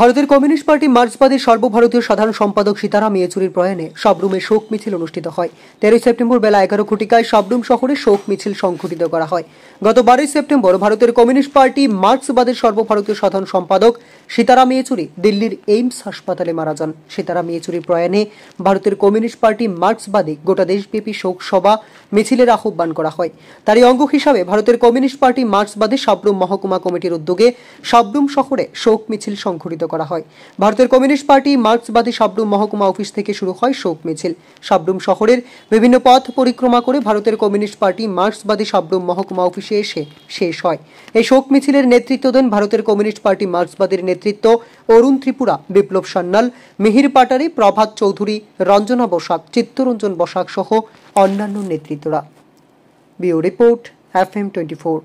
ভারতের communist party মার্চবাদী সর্বভারতীয় সাধারণ সম্পাদক সীতারাম ইয়েচুরির প্রয়াণে সবরুমে শোক মিছিল অনুষ্ঠিত হয় তেরোই সেপ্টেম্বর বেলা এগারো ঘটিকায় সবরুম শহরে শোক মিছিল সংঘটিত করা হয় গত বারোই সেপ্টেম্বর ভারতের কমিউনিস্ট পার্টি মার্ক্সবাদের সর্বভারতীয় সাধারণ সম্পাদক সীতারাম ইয়েচুরি দিল্লির এইমস হাসপাতালে মারা যান সীতারাম ইয়েচুরির প্রয়াণে ভারতের কমিউনিস্ট পার্টি মার্ক্সবাদী গোটা দেশব্যাপী শোক সভা মিছিলের আহ্বান করা হয় তারই অঙ্গ হিসাবে ভারতের কমিউনিস্ট পার্টি মার্ক্সবাদী সাবরুম মহকুমা কমিটির উদ্যোগে সাবরুম শহরে শোক মিছিল সংঘটিত করা হয় ভারতের কমিউনিস্ট পার্টি মার্ক্সবাদী সাবরুম মহকুমা অফিস থেকে শুরু হয় শোক মিছিল সাবরুম শহরের বিভিন্ন পথ পরিক্রমা করে ভারতের কমিউনিস্ট পার্টি মার্ক্সবাদী সাবরুম মহকুমা অফিসে এসে শেষ হয় এই শোক মিছিলের নেতৃত্ব দেন ভারতের কমিউনিস্ট পার্টি মার্ক্সবাদীর নেতৃত্ব নেতৃত্ব অরুণ ত্রিপুরা বিপ্লব সান্যাল মিহির পাটারি প্রভাত চৌধুরী রঞ্জনা বসাক চিত্তরঞ্জন বসাক সহ অন্যান্য নেতৃত্বরা বিও report F M twenty four